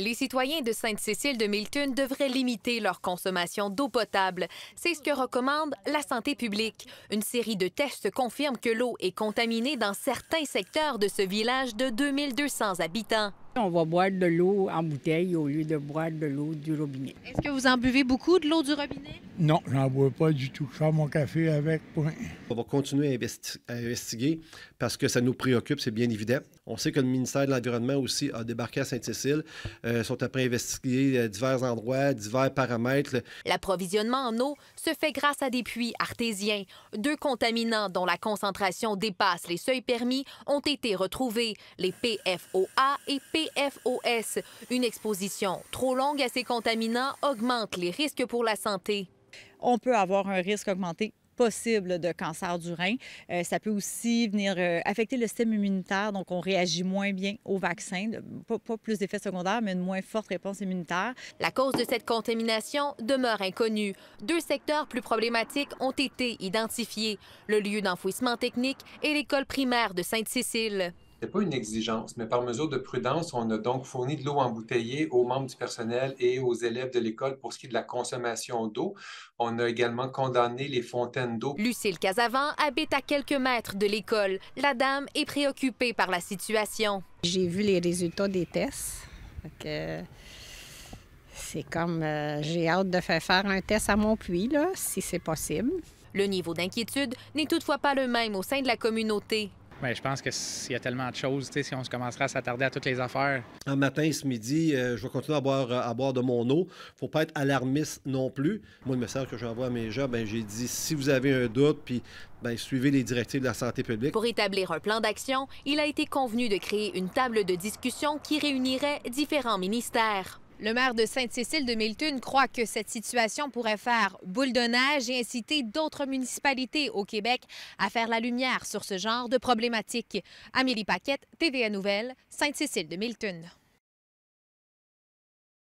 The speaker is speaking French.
Les citoyens de Sainte-Cécile de Milton devraient limiter leur consommation d'eau potable. C'est ce que recommande la santé publique. Une série de tests confirme que l'eau est contaminée dans certains secteurs de ce village de 2200 habitants. On va boire de l'eau en bouteille au lieu de boire de l'eau du robinet. Est-ce que vous en buvez beaucoup de l'eau du robinet? Non, j'en bois pas du tout. Je mon café avec, point. On va continuer à, investiguer parce que ça nous préoccupe, c'est bien évident. On sait que le ministère de l'Environnement aussi a débarqué à Sainte-Cécile. Euh, sont après investiguer euh, divers endroits, divers paramètres. L'approvisionnement en eau se fait grâce à des puits artésiens. Deux contaminants dont la concentration dépasse les seuils permis ont été retrouvés, les PFOA et PFOA. Une exposition trop longue à ces contaminants augmente les risques pour la santé. On peut avoir un risque augmenté possible de cancer du rein. Euh, ça peut aussi venir euh, affecter le système immunitaire, donc on réagit moins bien au vaccin. pas plus d'effets secondaires, mais une moins forte réponse immunitaire. La cause de cette contamination demeure inconnue. Deux secteurs plus problématiques ont été identifiés, le lieu d'enfouissement technique et l'école primaire de Sainte-Cécile pas une exigence, mais par mesure de prudence, on a donc fourni de l'eau embouteillée aux membres du personnel et aux élèves de l'école pour ce qui est de la consommation d'eau. On a également condamné les fontaines d'eau. Lucille Casavant habite à quelques mètres de l'école. La dame est préoccupée par la situation. J'ai vu les résultats des tests. C'est comme euh, j'ai hâte de faire faire un test à mon puits, là, si c'est possible. Le niveau d'inquiétude n'est toutefois pas le même au sein de la communauté. Ben, je pense qu'il y a tellement de choses, si on se commencera à s'attarder à toutes les affaires. Un matin, ce midi, euh, je vais continuer à boire, euh, à de mon eau. faut pas être alarmiste non plus. Moi, le message que j'envoie à mes gens, ben, j'ai dit si vous avez un doute, puis ben, suivez les directives de la santé publique. Pour établir un plan d'action, il a été convenu de créer une table de discussion qui réunirait différents ministères. Le maire de Sainte-Cécile de Milton croit que cette situation pourrait faire boule de neige et inciter d'autres municipalités au Québec à faire la lumière sur ce genre de problématiques. Amélie Paquette, TVA Nouvelles, Sainte-Cécile de Milton.